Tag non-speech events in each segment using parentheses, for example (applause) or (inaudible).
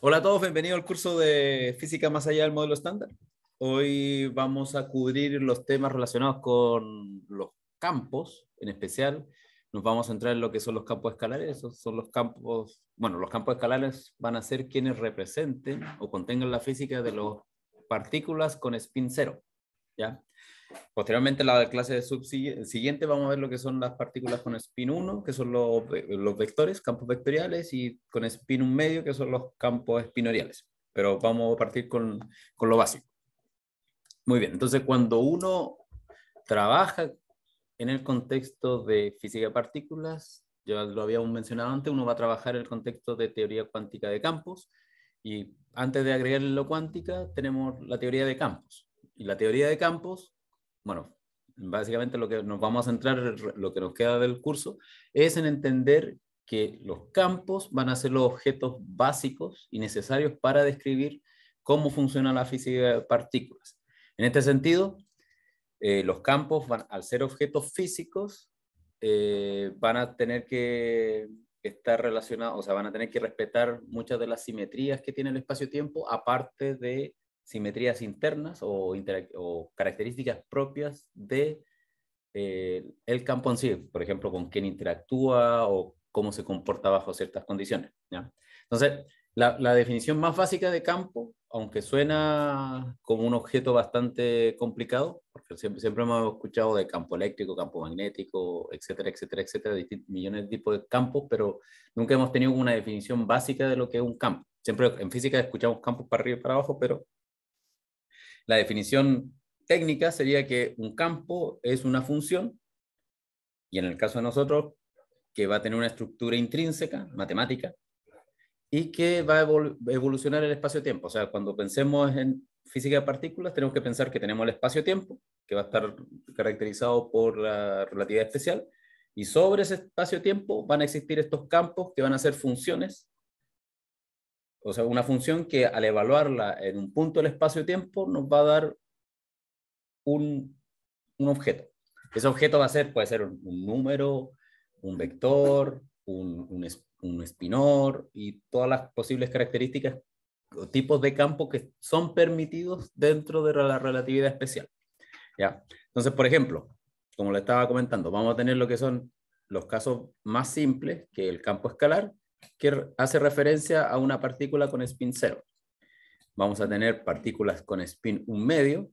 Hola a todos, bienvenidos al curso de Física más allá del modelo estándar. Hoy vamos a cubrir los temas relacionados con los campos, en especial nos vamos a centrar en lo que son los campos escalares. Esos son los campos, bueno, los campos escalares van a ser quienes representen o contengan la física de las partículas con spin cero. ¿ya? Posteriormente, en la clase siguiente vamos a ver lo que son las partículas con spin 1, que son los, vectores, campos vectoriales, y con spin 1 medio, que son los campos espinoriales. Pero vamos a partir con, con lo básico. Muy bien, entonces cuando uno trabaja en el contexto de física de partículas, ya lo habíamos mencionado antes, uno va a trabajar en el contexto de teoría cuántica de campos, y antes de agregarle lo cuántica, tenemos la teoría de campos. Y la teoría de campos bueno, básicamente lo que nos vamos a centrar, lo que nos queda del curso, es en entender que los campos van a ser los objetos básicos y necesarios para describir cómo funciona la física de partículas. En este sentido, eh, los campos, van, al ser objetos físicos, eh, van a tener que estar relacionados, o sea, van a tener que respetar muchas de las simetrías que tiene el espacio-tiempo, aparte de simetrías internas o, o características propias de eh, el campo en sí, por ejemplo, con quién interactúa o cómo se comporta bajo ciertas condiciones. Entonces, la, la, definición más básica de campo, aunque suena como un objeto bastante complicado, porque siempre, siempre hemos escuchado de campo eléctrico, campo magnético, etcétera, etcétera, etcétera, millones de tipos de campos, pero nunca hemos tenido una definición básica de lo que es un campo. Siempre en física escuchamos campos para arriba y para abajo, pero la definición técnica sería que un campo es una función, y en el caso de nosotros, que va a tener una estructura intrínseca, matemática, y que va a evolucionar el espacio-tiempo. O sea, cuando pensemos en física de partículas, tenemos que pensar que tenemos el espacio-tiempo, que va a estar caracterizado por la relatividad especial, y sobre ese espacio-tiempo van a existir estos campos que van a ser funciones o sea, una función que al evaluarla en un punto del espacio-tiempo nos va a dar un, objeto. Ese objeto va a ser, puede ser un, número, un vector, un, un, un espinor y todas las posibles características o tipos de campo que son permitidos dentro de la relatividad especial. ¿Ya? Entonces, por ejemplo, como le estaba comentando, vamos a tener lo que son los casos más simples, que el campo escalar, que hace referencia a una partícula con spin 0. Vamos a tener partículas con spin 1 medio,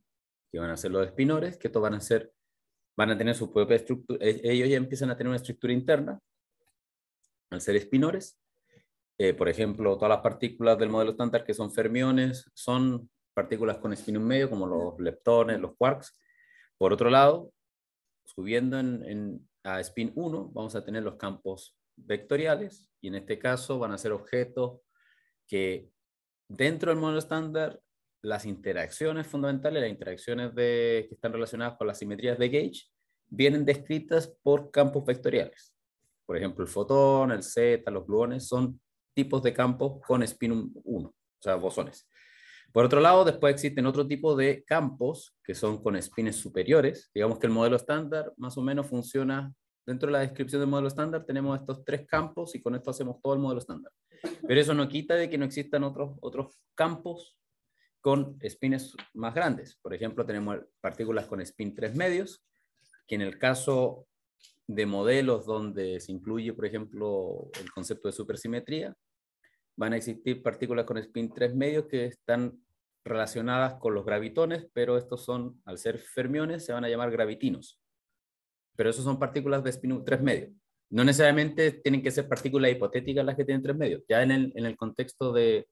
que van a ser los espinores, que todos van a ser, van a tener su propia estructura, eh, ellos ya empiezan a tener una estructura interna, al ser espinores. Eh, por ejemplo, todas las partículas del modelo estándar que son fermiones, son partículas con spin 1 medio, como los leptones, los quarks. Por otro lado, subiendo a spin 1, vamos a tener los campos vectoriales y en este caso van a ser objetos que dentro del modelo estándar las interacciones fundamentales, las interacciones de, que están relacionadas con las simetrías de gauge, vienen descritas por campos vectoriales. Por ejemplo, el fotón, el Z, los gluones son tipos de campos con spin 1, o sea, bosones. Por otro lado, después existen otro tipo de campos que son con espines superiores. Digamos que el modelo estándar más o menos funciona Dentro de la descripción del modelo estándar tenemos estos tres campos y con esto hacemos todo el modelo estándar. Pero eso no quita de que no existan otros, otros campos con spins más grandes. Por ejemplo, tenemos partículas con spin 3 medios, que en el caso de modelos donde se incluye, por ejemplo, el concepto de supersimetría, van a existir partículas con spin 3 medios que están relacionadas con los gravitones, pero estos son, al ser fermiones, se van a llamar gravitinos pero esos son partículas de spin 3 medio. No necesariamente tienen que ser partículas hipotéticas las que tienen 3 medios. Ya en el, contexto de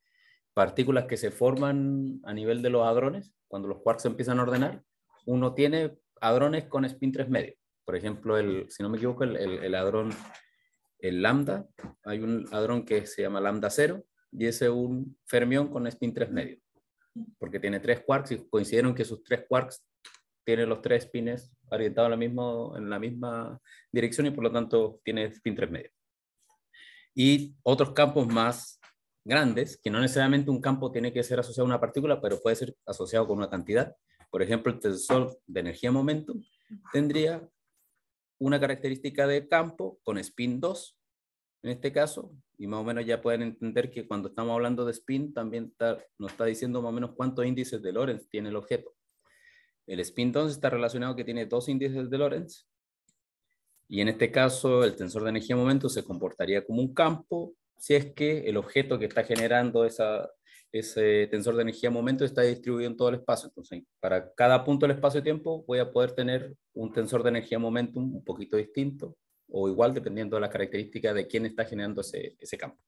partículas que se forman a nivel de los hadrones, cuando los quarks empiezan a ordenar, uno tiene hadrones con spin 3 medio. Por ejemplo, el, si no me equivoco, el, el, el hadrón el lambda, hay un hadrón que se llama lambda 0 y ese es un fermión con spin 3 medio, porque tiene tres quarks y coincidieron que sus tres quarks tienen los tres spines orientado en la, misma, en la misma dirección y por lo tanto tiene spin 3 medio. Y otros campos más grandes, que no necesariamente un campo tiene que ser asociado a una partícula, pero puede ser asociado con una cantidad. Por ejemplo, el tensor de energía momento tendría una característica de campo con spin 2, en este caso, y más o menos ya pueden entender que cuando estamos hablando de spin, también nos está diciendo más o menos cuántos índices de Lorentz tiene el objeto. El spin entonces está relacionado que tiene dos índices de Lorentz. Y en este caso, el tensor de energía momento se comportaría como un campo si es que el objeto que está generando esa, ese tensor de energía momento está distribuido en todo el espacio. Entonces, para cada punto del espacio-tiempo voy a poder tener un tensor de energía momento un poquito distinto o igual dependiendo de las características de quién está generando ese, ese campo.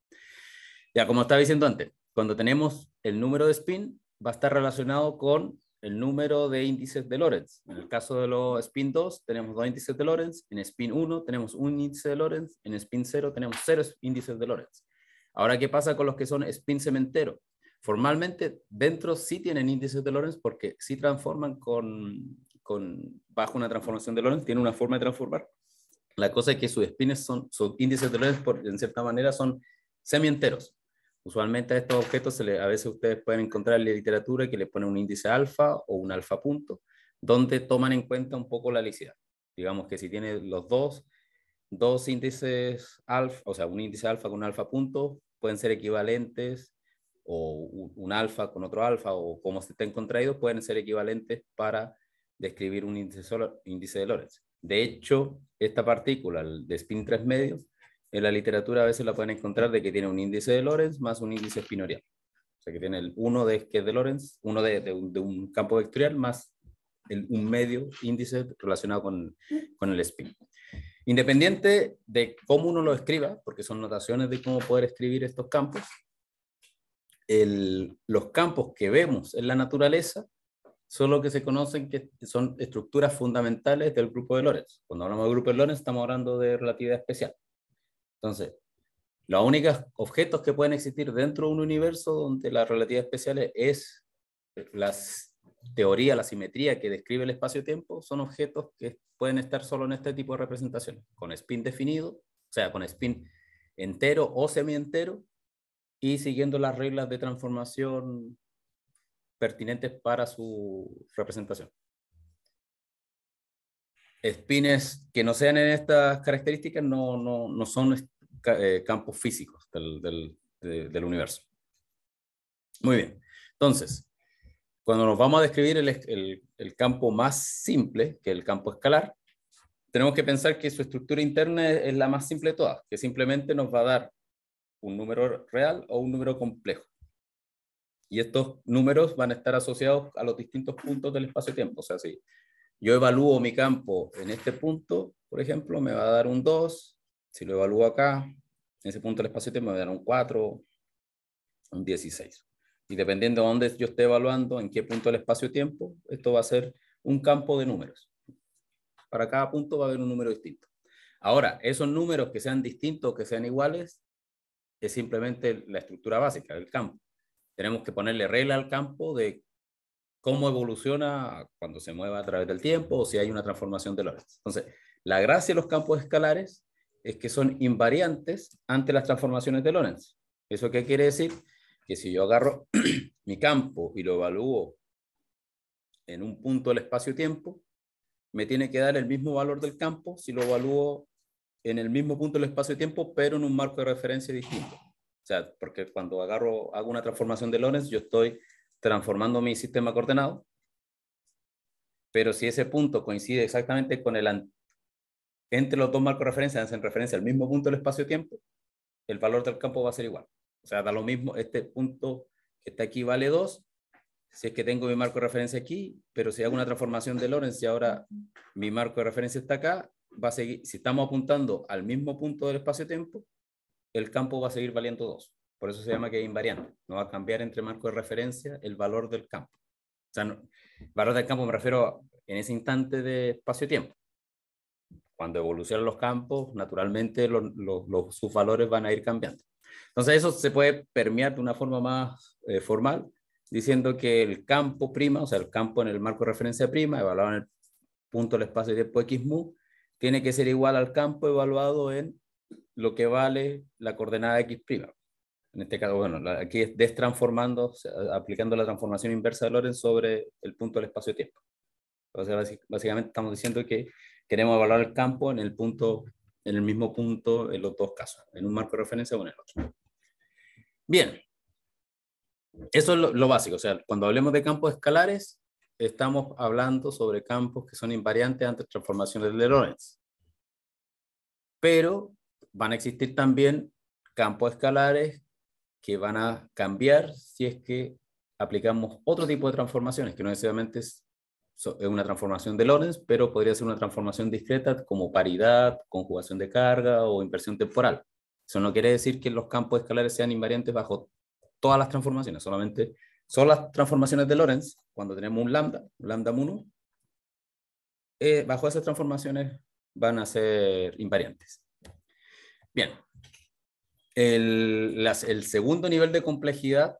Ya, como estaba diciendo antes, cuando tenemos el número de spin, va a estar relacionado con el número de índices de Lorentz. En el caso de los spin 2 tenemos dos índices de Lorentz, en spin 1 tenemos un índice de Lorentz, en spin 0 tenemos cero índices de Lorentz. Ahora, ¿qué pasa con los que son spin cementero? Formalmente, dentro sí tienen índices de Lorentz porque sí transforman con, con bajo una transformación de Lorentz, tienen una forma de transformar. La cosa es que sus spins son, sus índices de Lorentz, por, en cierta manera, son semienteros. Usualmente a estos objetos a veces ustedes pueden encontrar en la literatura que le pone un índice alfa o un alfa punto, donde toman en cuenta un poco la licidad. Digamos que si tiene los dos, dos índices alfa, o sea, un índice alfa con un alfa punto, pueden ser equivalentes, o un, alfa con otro alfa, o como se estén contraídos, pueden ser equivalentes para describir un índice, de Lorentz. De hecho, esta partícula de spin 3 medios en la literatura a veces la pueden encontrar de que tiene un índice de Lorentz más un índice espinorial. O sea, que tiene el 1 de, que de Lorentz, uno de, un, campo vectorial más un medio índice relacionado con, el spin. Independiente de cómo uno lo escriba, porque son notaciones de cómo poder escribir estos campos, los campos que vemos en la naturaleza son lo que se conocen que son estructuras fundamentales del grupo de Lorentz. Cuando hablamos de grupo de Lorentz estamos hablando de relatividad especial. Entonces, los únicos objetos que pueden existir dentro de un universo donde la relatividad especial es la teoría, la simetría que describe el espacio-tiempo, son objetos que pueden estar solo en este tipo de representaciones, con spin definido, o sea, con spin entero o semi-entero, y siguiendo las reglas de transformación pertinentes para su representación. Spines que no sean en estas características no, son eh, campos físicos del, universo. Muy bien. Entonces, cuando nos vamos a describir el, campo más simple, que es el campo escalar, tenemos que pensar que su estructura interna es, la más simple de todas, que simplemente nos va a dar un número real o un número complejo. Y estos números van a estar asociados a los distintos puntos del espacio-tiempo. O sea, si yo evalúo mi campo en este punto, por ejemplo, me va a dar un 2. Si lo evalúo acá, en ese punto del espacio tiempo me va a dar un 4, un 16. Y dependiendo de dónde yo esté evaluando, en qué punto del espacio-tiempo, esto va a ser un campo de números. Para cada punto va a haber un número distinto. Ahora, esos números que sean distintos, que sean iguales, es simplemente la estructura básica del campo. Tenemos que ponerle regla al campo de cómo evoluciona cuando se mueva a través del tiempo o si hay una transformación de Lorentz. Entonces, la gracia de los campos escalares es que son invariantes ante las transformaciones de Lorentz. ¿Eso qué quiere decir? Que si yo agarro (clears throat) mi campo y lo evalúo en un punto del espacio-tiempo, me tiene que dar el mismo valor del campo si lo evalúo en el mismo punto del espacio-tiempo, pero en un marco de referencia distinto. O sea, porque cuando agarro, hago una transformación de Lorentz, yo estoy transformando mi sistema coordenado, pero si ese punto coincide exactamente con el entre los dos marcos de referencia, en referencia al mismo punto del espacio-tiempo, el valor del campo va a ser igual. O sea, da lo mismo, este punto que está aquí vale 2, si es que tengo mi marco de referencia aquí, pero si hago una transformación de Lorentz y ahora mi marco de referencia está acá, va a seguir, si estamos apuntando al mismo punto del espacio-tiempo, el campo va a seguir valiendo 2. Por eso se llama que es invariante. No va a cambiar entre marco de referencia el valor del campo. O sea, valor del campo me refiero en ese instante de espacio-tiempo. Cuando evolucionan los campos, naturalmente sus valores van a ir cambiando. Entonces eso se puede permear de una forma más eh, formal, diciendo que el campo prima, o sea, el campo en el marco de referencia prima, evaluado en el punto del espacio de tiempo x mu, tiene que ser igual al campo evaluado en lo que vale la coordenada x prima en este caso, bueno, aquí es destransformando, aplicando la transformación inversa de Lorentz sobre el punto del espacio-tiempo. O sea, básicamente estamos diciendo que queremos evaluar el campo en el, punto, en el mismo punto en los dos casos, en un marco de referencia o en el otro. Bien, eso es lo, básico. O sea, cuando hablemos de campos escalares, estamos hablando sobre campos que son invariantes ante transformaciones de Lorentz. Pero van a existir también campos escalares que van a cambiar si es que aplicamos otro tipo de transformaciones, que no necesariamente es una transformación de Lorentz, pero podría ser una transformación discreta como paridad, conjugación de carga o inversión temporal. Eso no quiere decir que los campos escalares sean invariantes bajo todas las transformaciones, solamente son las transformaciones de Lorentz, cuando tenemos un lambda, lambda 1, eh, bajo esas transformaciones van a ser invariantes. Bien, el, segundo nivel de complejidad,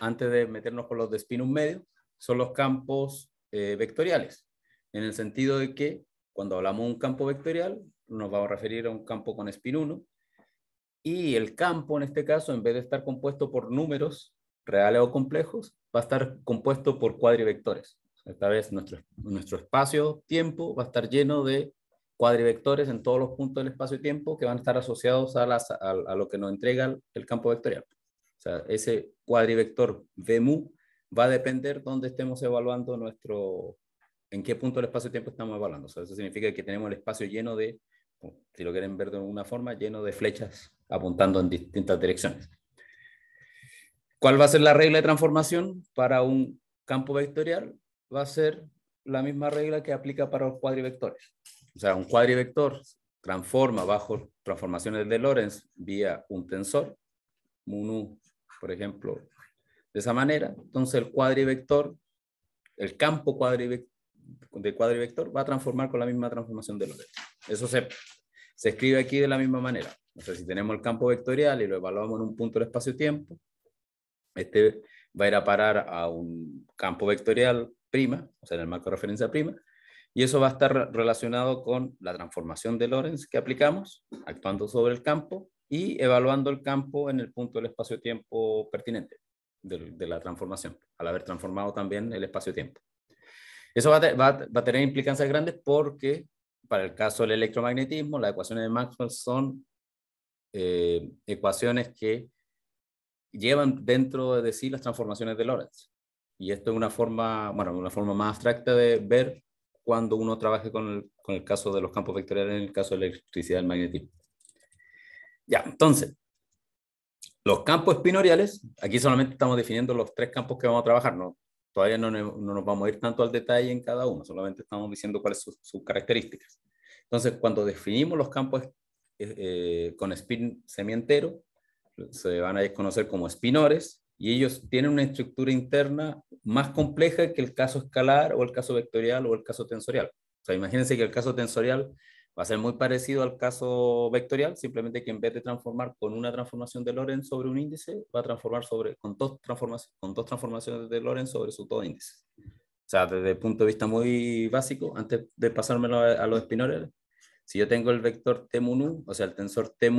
antes de meternos con los de 1 medio, son los campos eh, vectoriales, en el sentido de que cuando hablamos de un campo vectorial, nos vamos a referir a un campo con spin 1, y el campo en este caso, en vez de estar compuesto por números reales o complejos, va a estar compuesto por cuadrivectores. Esta vez nuestro, nuestro espacio-tiempo va a estar lleno de cuadrivectores en todos los puntos del espacio y tiempo que van a estar asociados a, lo que nos entrega el campo vectorial. O sea, ese cuadrivector Vmu va a depender dónde estemos evaluando nuestro, en qué punto del espacio-tiempo estamos evaluando. O sea, eso significa que tenemos el espacio lleno de, si lo quieren ver de alguna forma, lleno de flechas apuntando en distintas direcciones. ¿Cuál va a ser la regla de transformación para un campo vectorial? Va a ser la misma regla que aplica para los cuadrivectores o sea, un cuadrivector transforma bajo transformaciones de Lorentz vía un tensor, mu por ejemplo, de esa manera. Entonces el cuadrivector, el campo cuadrivector, de cuadrivector va a transformar con la misma transformación de Lorentz. Eso se, se escribe aquí de la misma manera. O sea, si tenemos el campo vectorial y lo evaluamos en un punto del espacio-tiempo, este va a ir a parar a un campo vectorial prima, o sea, en el marco de referencia prima, y eso va a estar relacionado con la transformación de Lorentz que aplicamos, actuando sobre el campo y evaluando el campo en el punto del espacio-tiempo pertinente de, la transformación, al haber transformado también el espacio-tiempo. Eso va a, tener implicancias grandes porque para el caso del electromagnetismo, las ecuaciones de Maxwell son eh, ecuaciones que llevan dentro de sí las transformaciones de Lorentz. Y esto es una forma, bueno, una forma más abstracta de ver cuando uno trabaje con el, caso de los campos vectoriales, en el caso de la electricidad del magnetismo. Ya, entonces, los campos espinoriales, aquí solamente estamos definiendo los tres campos que vamos a trabajar, no, todavía no, no nos vamos a ir tanto al detalle en cada uno, solamente estamos diciendo cuáles son sus, características. Entonces, cuando definimos los campos eh, eh, con spin semientero, se van a conocer como espinores, y ellos tienen una estructura interna más compleja que el caso escalar o el caso vectorial o el caso tensorial. O sea, imagínense que el caso tensorial va a ser muy parecido al caso vectorial, simplemente que en vez de transformar con una transformación de Lorentz sobre un índice, va a transformar sobre, con, dos transformaciones, con dos transformaciones de Lorentz sobre su todo índice. O sea, desde el punto de vista muy básico, antes de pasármelo a, los espinores si yo tengo el vector t o sea, el tensor t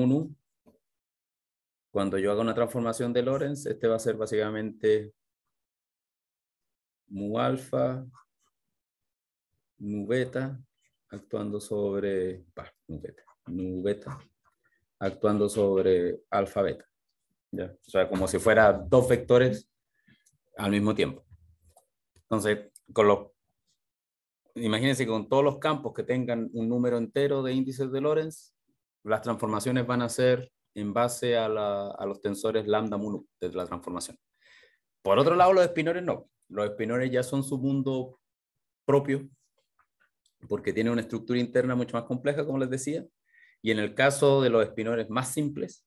cuando yo hago una transformación de Lorentz, este va a ser básicamente mu alfa, mu beta, actuando sobre, bah, beta, beta, actuando sobre alfa beta. ¿ya? O sea, como si fuera dos vectores al mismo tiempo. Entonces, con los, imagínense con todos los campos que tengan un número entero de índices de Lorentz, las transformaciones van a ser en base a, los tensores lambda mu de la transformación. Por otro lado, los espinores no. Los espinores ya son su mundo propio, porque tienen una estructura interna mucho más compleja, como les decía. Y en el caso de los espinores más simples,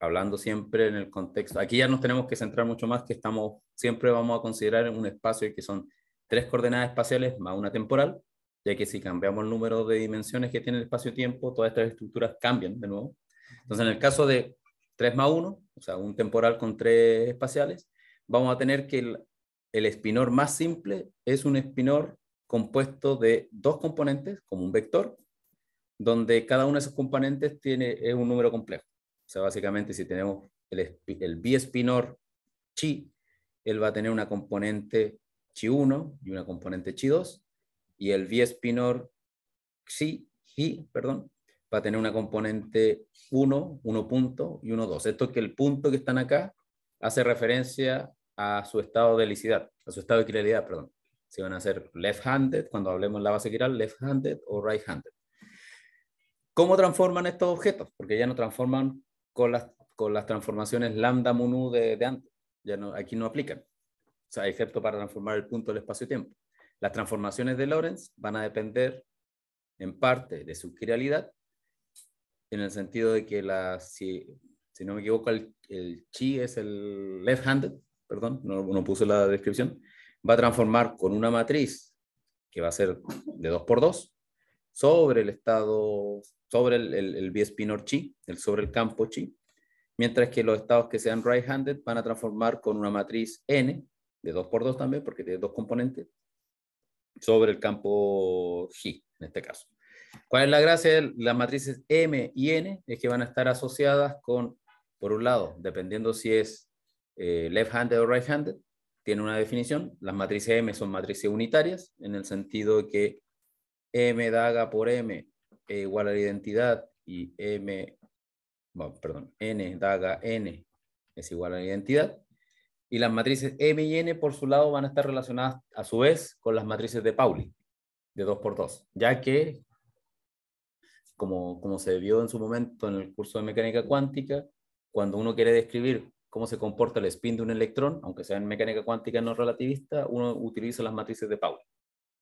hablando siempre en el contexto, aquí ya nos tenemos que centrar mucho más que estamos, siempre vamos a considerar un espacio que son tres coordenadas espaciales más una temporal, ya que si cambiamos el número de dimensiones que tiene el espacio-tiempo, todas estas estructuras cambian de nuevo. Entonces, en el caso de 3 más 1, o sea, un temporal con tres espaciales, vamos a tener que el, el espinor más simple es un espinor compuesto de dos componentes, como un vector, donde cada uno de esos componentes tiene, es un número complejo. O sea, básicamente si tenemos el, el biespinor chi, él va a tener una componente chi 1 y una componente chi 2, y el biespinor xi, hi, perdón, va a tener una componente 1, 1 punto y 1, 2. Esto es que el punto que están acá hace referencia a su estado de licidad, a su estado de quiralidad, perdón. Si van a ser left-handed, cuando hablemos de la base quiral, left-handed o right-handed. ¿Cómo transforman estos objetos? Porque ya no transforman con las, con las transformaciones lambda mu de, antes. Ya no, aquí no aplican. O sea, excepto para transformar el punto del espacio-tiempo. Las transformaciones de Lorentz van a depender en parte de su quiralidad en el sentido de que la, si, no me equivoco, el, chi es el left-handed, perdón, no, puse la descripción, va a transformar con una matriz que va a ser de 2 por 2 sobre el estado, sobre el, el, el chi, el, sobre el campo chi, mientras que los estados que sean right-handed van a transformar con una matriz n de 2 por 2 también, porque tiene dos componentes, sobre el campo chi, en este caso. ¿Cuál es la gracia? de Las matrices M y N es que van a estar asociadas con, por un lado, dependiendo si es eh, left-handed o right-handed, tiene una definición. Las matrices M son matrices unitarias, en el sentido de que M daga por M es igual a la identidad y M, perdón, N daga N es igual a la identidad. Y las matrices M y N, por su lado, van a estar relacionadas a su vez con las matrices de Pauli, de 2 por 2 ya que como, como se vio en su momento en el curso de mecánica cuántica, cuando uno quiere describir cómo se comporta el spin de un electrón, aunque sea en mecánica cuántica no relativista, uno utiliza las matrices de Pauli,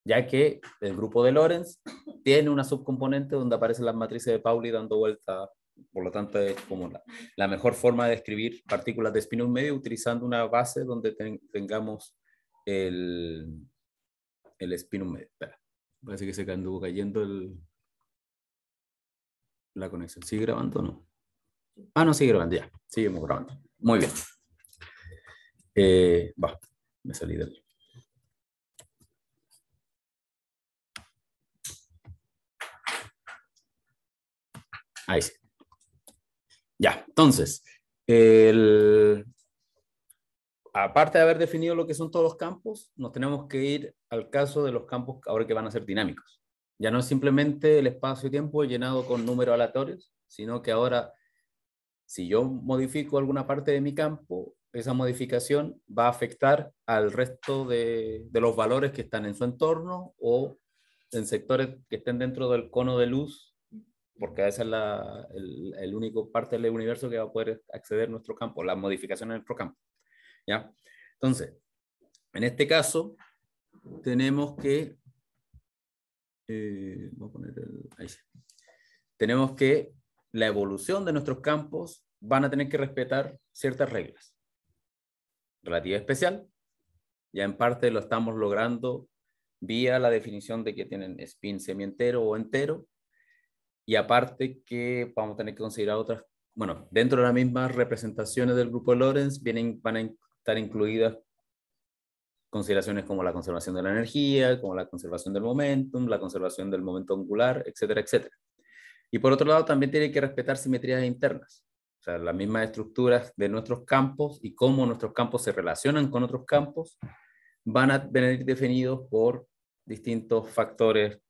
ya que el grupo de Lorentz tiene una subcomponente donde aparecen las matrices de Pauli dando vuelta, por lo tanto es como la, mejor forma de describir partículas de spin un medio utilizando una base donde tengamos el, el spin medio. Espera, parece que se anduvo cayendo el la conexión. ¿Sigue grabando o no? Ah, no, sigue grabando, ya. Seguimos grabando. Muy bien. Eh, va, me salí del... Ahí sí. Ya, entonces, aparte de haber definido lo que son todos los campos, nos tenemos que ir al caso de los campos ahora que van a ser dinámicos. Ya no es simplemente el espacio-tiempo llenado con números aleatorios, sino que ahora, si yo modifico alguna parte de mi campo, esa modificación va a afectar al resto de, los valores que están en su entorno o en sectores que estén dentro del cono de luz porque esa es la el, único parte del universo que va a poder acceder a nuestro campo, la modificación en nuestro campo. ¿ya? Entonces, en este caso, tenemos que eh, Tenemos que la evolución de nuestros campos van a tener que respetar ciertas reglas. Relativa especial, ya en parte lo estamos logrando vía la definición de que tienen spin semientero o entero, y aparte que vamos a tener que considerar otras, bueno, dentro de las mismas representaciones del grupo de Lorentz vienen, van a estar incluidas consideraciones como la conservación de la energía, como la conservación del momentum, la conservación del momento angular, etcétera, etcétera. Y por otro lado, también tiene que respetar simetrías internas, o sea, las mismas estructuras de nuestros campos y cómo nuestros campos se relacionan con otros campos van a venir definidos por distintos factores,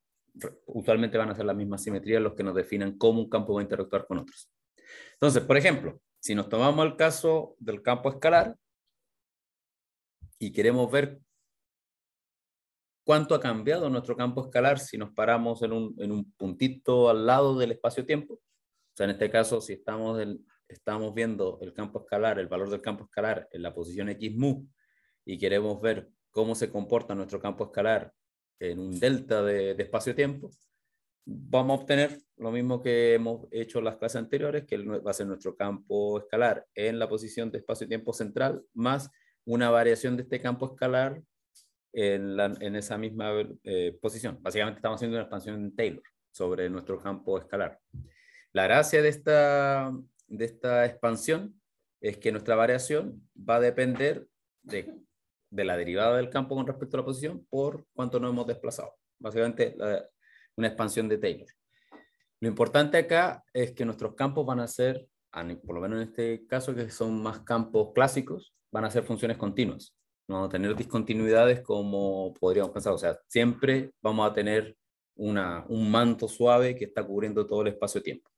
usualmente van a ser las mismas simetrías los que nos definan cómo un campo va a interactuar con otros. Entonces, por ejemplo, si nos tomamos el caso del campo escalar, y queremos ver cuánto ha cambiado nuestro campo escalar si nos paramos en un, puntito al lado del espacio-tiempo. O sea, en este caso, si estamos, estamos viendo el campo escalar, el valor del campo escalar en la posición X mu y queremos ver cómo se comporta nuestro campo escalar en un delta de, de espacio-tiempo, vamos a obtener lo mismo que hemos hecho en las clases anteriores, que va a ser nuestro campo escalar en la posición de espacio-tiempo central más una variación de este campo escalar en, esa misma eh, posición. Básicamente estamos haciendo una expansión en Taylor sobre nuestro campo escalar. La gracia de esta, de esta expansión es que nuestra variación va a depender de, la derivada del campo con respecto a la posición por cuánto nos hemos desplazado. Básicamente una expansión de Taylor. Lo importante acá es que nuestros campos van a ser, por lo menos en este caso, que son más campos clásicos, van a ser funciones continuas. No vamos a tener discontinuidades como podríamos pensar. O sea, siempre vamos a tener un manto suave que está cubriendo todo el espacio-tiempo.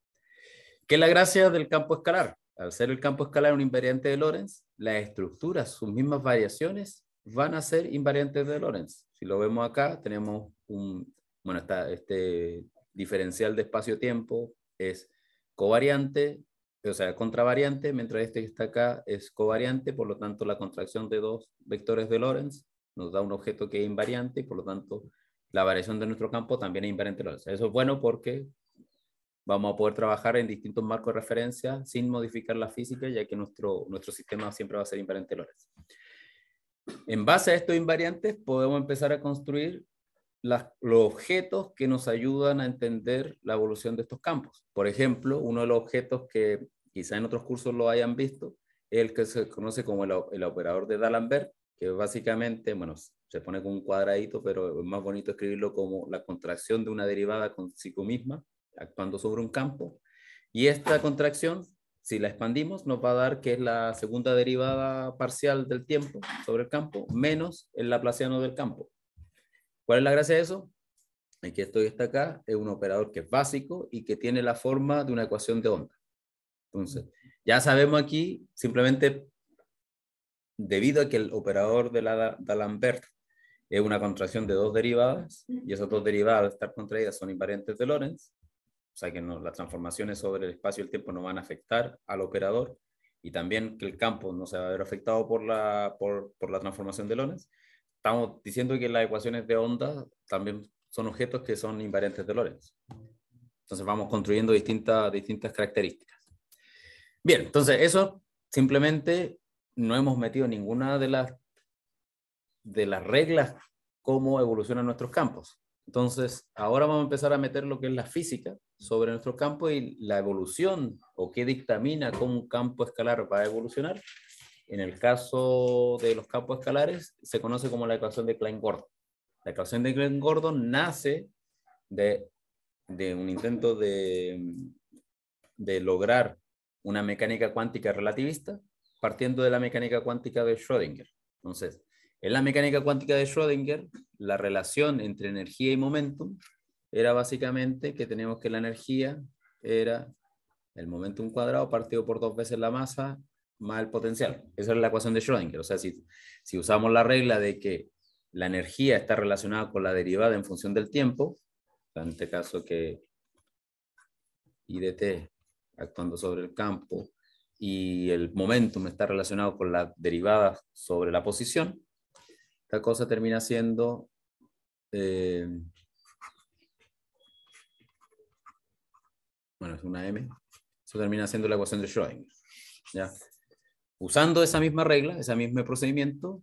¿Qué es la gracia del campo escalar? Al ser el campo escalar un invariante de Lorentz, las estructuras, sus mismas variaciones, van a ser invariantes de Lorentz. Si lo vemos acá, tenemos un, bueno, está este diferencial de espacio-tiempo es covariante, o sea, contravariante, mientras este que está acá es covariante, por lo tanto la contracción de dos vectores de Lorentz nos da un objeto que es invariante por lo tanto la variación de nuestro campo también es invariante Lorentz. Eso es bueno porque vamos a poder trabajar en distintos marcos de referencia sin modificar la física, ya que nuestro, nuestro sistema siempre va a ser invariante Lorentz. En base a estos invariantes podemos empezar a construir los objetos que nos ayudan a entender la evolución de estos campos. Por ejemplo, uno de los objetos que quizá en otros cursos lo hayan visto es el que se conoce como el, operador de D'Alembert, que básicamente, bueno, se pone como un cuadradito, pero es más bonito escribirlo como la contracción de una derivada consigo misma, actuando sobre un campo. Y esta contracción, si la expandimos, nos va a dar que es la segunda derivada parcial del tiempo sobre el campo, menos el laplaciano del campo. ¿Cuál es la gracia de eso? Aquí estoy está acá, es un operador que es básico y que tiene la forma de una ecuación de onda. Entonces, ya sabemos aquí, simplemente debido a que el operador de, la, de Lambert es una contracción de dos derivadas, y esas dos derivadas al estar contraídas son invariantes de Lorentz, o sea que las transformaciones sobre el espacio y el tiempo no van a afectar al operador, y también que el campo no se va a ver afectado por la, por la transformación de Lorentz estamos diciendo que las ecuaciones de onda también son objetos que son invariantes de Lorentz. Entonces vamos construyendo distintas, distintas características. Bien, entonces eso simplemente no hemos metido ninguna de las, de las reglas cómo evolucionan nuestros campos. Entonces, ahora vamos a empezar a meter lo que es la física sobre nuestro campo y la evolución o qué dictamina cómo un campo escalar va a evolucionar en el caso de los campos escalares, se conoce como la ecuación de Klein-Gordon. La ecuación de Klein-Gordon nace de, un intento de, de lograr una mecánica cuántica relativista partiendo de la mecánica cuántica de Schrödinger. Entonces, en la mecánica cuántica de Schrödinger, la relación entre energía y momentum era básicamente que tenemos que la energía era el momentum cuadrado partido por dos veces la masa más el potencial. Esa es la ecuación de Schrödinger. O sea, si, si usamos la regla de que la energía está relacionada con la derivada en función del tiempo, en este caso que IDT actuando sobre el campo y el momentum está relacionado con la derivada sobre la posición, esta cosa termina siendo eh, bueno, es una M, eso termina siendo la ecuación de Schrödinger. ¿ya? Usando esa misma regla, ese mismo procedimiento,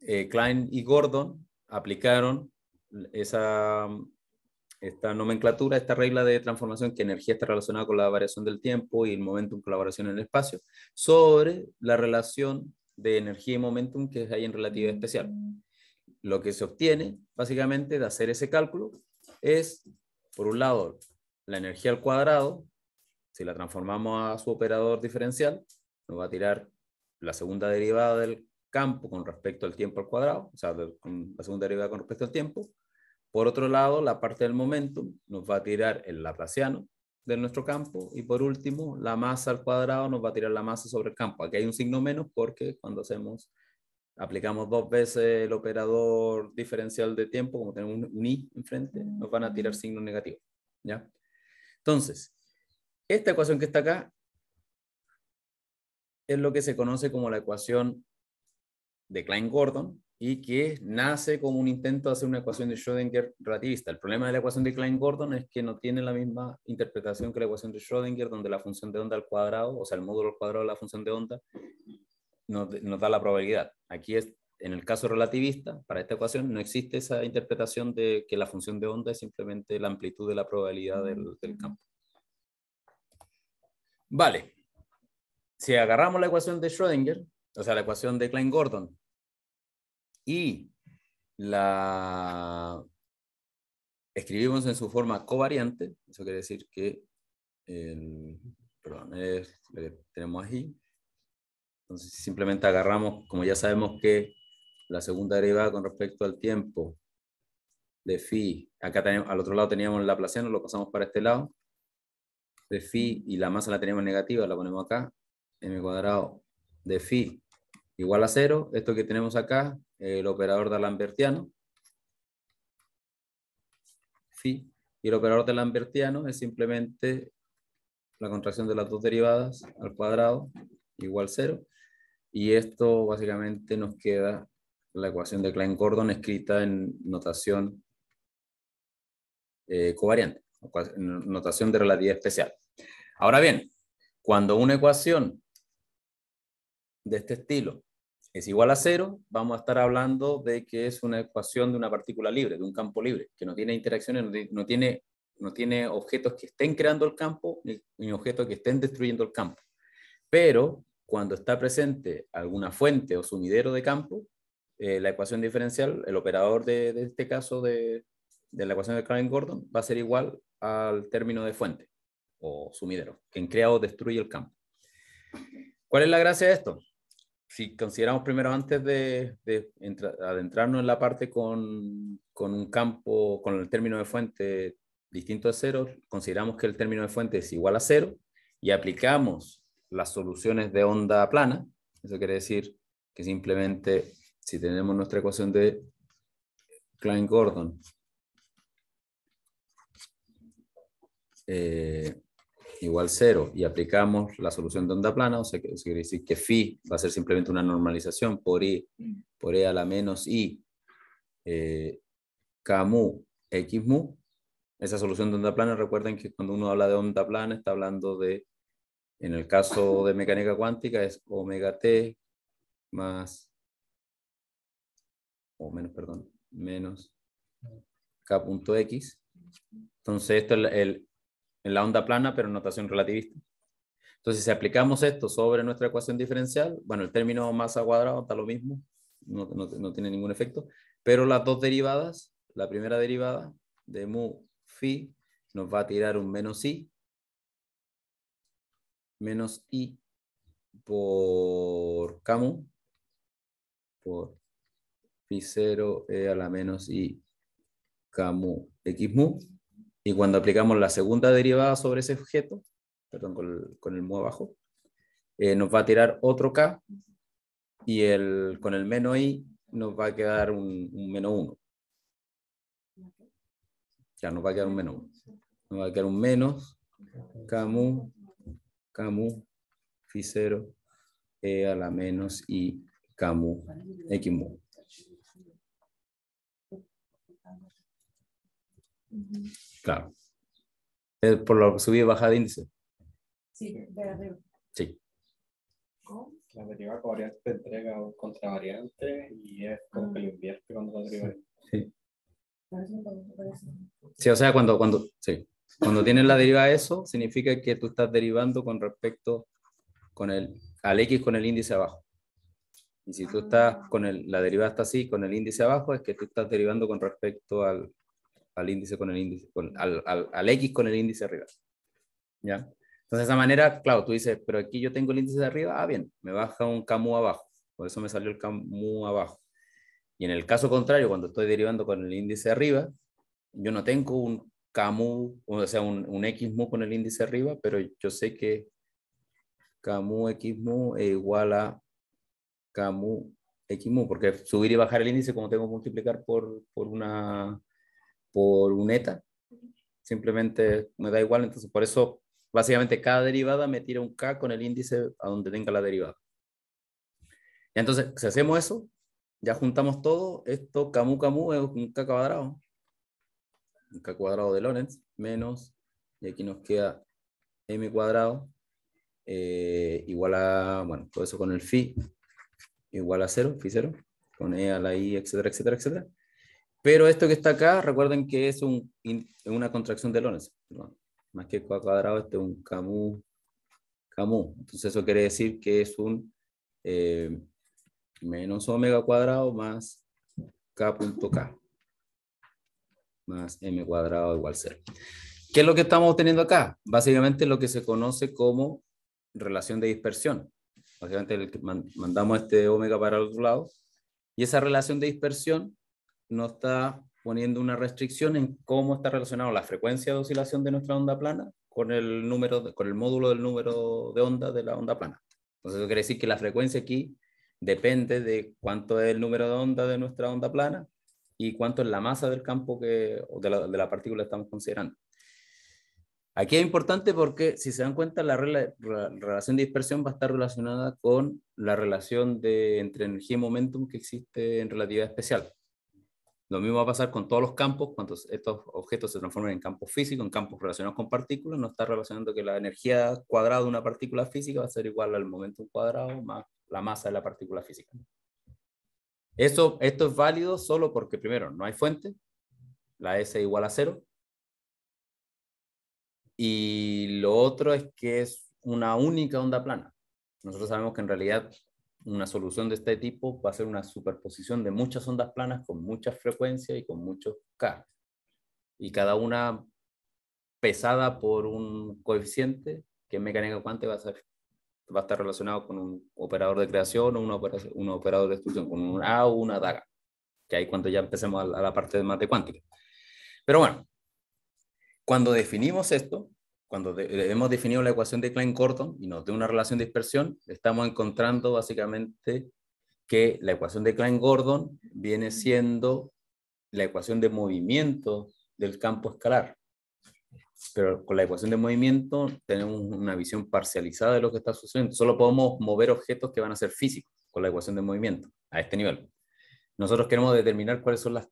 eh, Klein y Gordon aplicaron esa, esta nomenclatura, esta regla de transformación que energía está relacionada con la variación del tiempo y el momentum colaboración en el espacio, sobre la relación de energía y momentum que hay en relatividad mm. especial. Lo que se obtiene básicamente de hacer ese cálculo es, por un lado, la energía al cuadrado, si la transformamos a su operador diferencial, nos va a tirar la segunda derivada del campo con respecto al tiempo al cuadrado, o sea, la segunda derivada con respecto al tiempo. Por otro lado, la parte del momento nos va a tirar el laplaciano de nuestro campo y por último, la masa al cuadrado nos va a tirar la masa sobre el campo. Aquí hay un signo menos porque cuando hacemos aplicamos dos veces el operador diferencial de tiempo, como tenemos un, i enfrente, nos van a tirar signos negativos, ¿ya? Entonces, esta ecuación que está acá es lo que se conoce como la ecuación de Klein-Gordon y que nace como un intento de hacer una ecuación de Schrödinger relativista. El problema de la ecuación de Klein-Gordon es que no tiene la misma interpretación que la ecuación de Schrödinger, donde la función de onda al cuadrado, o sea, el módulo al cuadrado de la función de onda, nos, da la probabilidad. Aquí es, en el caso relativista, para esta ecuación no existe esa interpretación de que la función de onda es simplemente la amplitud de la probabilidad del campo. Vale, si agarramos la ecuación de Schrödinger, o sea, la ecuación de Klein-Gordon, y la escribimos en su forma covariante, eso quiere decir que, perdón, es lo que tenemos aquí, entonces simplemente agarramos, como ya sabemos que la segunda derivada con respecto al tiempo de phi, acá al otro lado teníamos la Laplaciano, lo pasamos para este lado, de phi y la masa la tenemos negativa, la ponemos acá, m cuadrado de phi igual a cero. Esto que tenemos acá, el operador de Lambertiano. Phi. Y el operador de Lambertiano es simplemente la contracción de las dos derivadas al cuadrado igual cero. Y esto básicamente nos queda la ecuación de Klein-Gordon escrita en notación eh, covariante, notación de relatividad especial. Ahora bien, cuando una ecuación de este estilo es igual a cero, vamos a estar hablando de que es una ecuación de una partícula libre, de un campo libre, que no tiene interacciones, no tiene, no tiene objetos que estén creando el campo, ni, objetos que estén destruyendo el campo. Pero cuando está presente alguna fuente o sumidero de campo, eh, la ecuación diferencial, el operador de, este caso de, de, la ecuación de Klein-Gordon, va a ser igual al término de fuente o sumidero, que crea o destruye el campo. ¿Cuál es la gracia de esto? si consideramos primero antes de, adentrarnos en la parte con, un campo, con el término de fuente distinto a cero, consideramos que el término de fuente es igual a cero y aplicamos las soluciones de onda plana. Eso quiere decir que simplemente si tenemos nuestra ecuación de Klein-Gordon, eh, igual cero y aplicamos la solución de onda plana, o sea, que, quiere decir que phi va a ser simplemente una normalización por i, por e a la menos i, eh, k mu, x mu. Esa solución de onda plana, recuerden que cuando uno habla de onda plana, está hablando de, en el caso de mecánica cuántica, es omega t más, o menos, perdón, menos k punto x. Entonces, esto es el en la onda plana, pero en notación relativista. Entonces, si aplicamos esto sobre nuestra ecuación diferencial, bueno, el término masa cuadrado está lo mismo, no, tiene ningún efecto, pero las dos derivadas, la primera derivada de mu phi nos va a tirar un menos i, menos i por camu, por phi 0 e a la menos i camu x mu y cuando aplicamos la segunda derivada sobre ese objeto, perdón, con el, mu abajo, eh, nos va a tirar otro k y el, con el menos i nos va a quedar un, menos 1. Ya, nos va a quedar un menos 1. Nos va a quedar un menos k mu, k mu, phi 0, e a la menos i k mu, x mu. Claro. Es eh, por la subida y bajada de índice. Sí, de arriba. Sí. ¿Cómo? La deriva covariante entrega un contravariante y es como que ah. lo invierte cuando la deriva. Sí. Sí, o sea, cuando, cuando, sí. cuando tienes la deriva eso, significa que tú estás derivando con respecto con el, al X con el índice abajo. Y si tú estás ah. con el, la derivada está así, con el índice abajo, es que tú estás derivando con respecto al, al índice con el índice, con, al, al, al, X con el índice arriba. ¿Ya? Entonces, de esa manera, claro, tú dices, pero aquí yo tengo el índice de arriba, ah, bien, me baja un camu abajo, por eso me salió el camu abajo. Y en el caso contrario, cuando estoy derivando con el índice arriba, yo no tengo un camu, o sea, un, un X mu con el índice arriba, pero yo sé que camu X mu es igual a camu X mu, porque subir y bajar el índice, como tengo que multiplicar por, por una por un ETA. Simplemente me da igual, entonces por eso básicamente cada derivada me tira un K con el índice a donde tenga la derivada. entonces, si hacemos eso, ya juntamos todo, esto camu camu es un K cuadrado, un K cuadrado de Lorentz, menos, y aquí nos queda M cuadrado, eh, igual a, bueno, todo eso con el phi, igual a 0, phi 0, con E a la I, etcétera, etcétera, etcétera. Pero esto que está acá, recuerden que es un, una contracción de Lorentz. Más que cuadrado, este es un Camus, Camus. Entonces eso quiere decir que es un eh, menos omega cuadrado más k punto k. Más m cuadrado igual 0. ¿Qué es lo que estamos obteniendo acá? Básicamente lo que se conoce como relación de dispersión. Básicamente mandamos este omega para el otro lado. Y esa relación de dispersión no está poniendo una restricción en cómo está relacionado la frecuencia de oscilación de nuestra onda plana con el, número con el módulo del número de onda de la onda plana. Entonces, eso quiere decir que la frecuencia aquí depende de cuánto es el número de onda de nuestra onda plana y cuánto es la masa del campo que, o de, la, partícula que estamos considerando. Aquí es importante porque, si se dan cuenta, la, relación de dispersión va a estar relacionada con la relación de, entre energía y momentum que existe en relatividad especial. Lo mismo va a pasar con todos los campos, cuando estos objetos se transformen en campos físicos, en campos relacionados con partículas, no está relacionando que la energía cuadrada de una partícula física va a ser igual al momento cuadrado más la masa de la partícula física. esto es válido solo porque, primero, no hay fuente, la S es igual a cero, y lo otro es que es una única onda plana. Nosotros sabemos que en realidad una solución de este tipo va a ser una superposición de muchas ondas planas con muchas frecuencias y con muchos K. Y cada una pesada por un coeficiente que en mecánica cuántica va a, va a estar relacionado con un operador de creación o un, operador de destrucción, con un A o una daga, que ahí cuando ya empecemos a, la parte más de cuántica. Pero bueno, cuando definimos esto, cuando eh, hemos definido la ecuación de klein gordon y nos da una relación de dispersión, estamos encontrando básicamente que la ecuación de Klein-Gordon viene siendo la ecuación de movimiento del campo escalar. Pero con la ecuación de movimiento tenemos una visión parcializada de lo que está sucediendo. Solo podemos mover objetos que van a ser físicos con la ecuación de movimiento a este nivel. Nosotros queremos determinar cuáles son las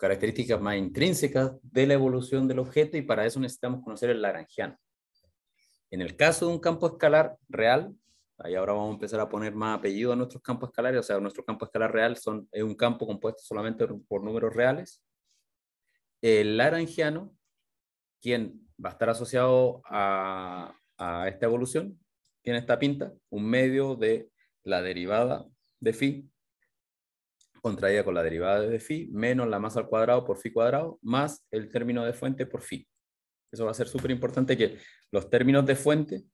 características más intrínsecas de la evolución del objeto y para eso necesitamos conocer el Lagrangiano. En el caso de un campo escalar real, ahí ahora vamos a empezar a poner más apellido a nuestros campos escalares, o sea, nuestro campo escalar real son, es un campo compuesto solamente por números reales. El Lagrangiano, quien va a estar asociado a, a esta evolución, tiene esta pinta, un medio de la derivada de phi contraída con la derivada de phi menos la masa al cuadrado por phi cuadrado más el término de fuente por phi. Eso va a ser súper importante que los términos de fuente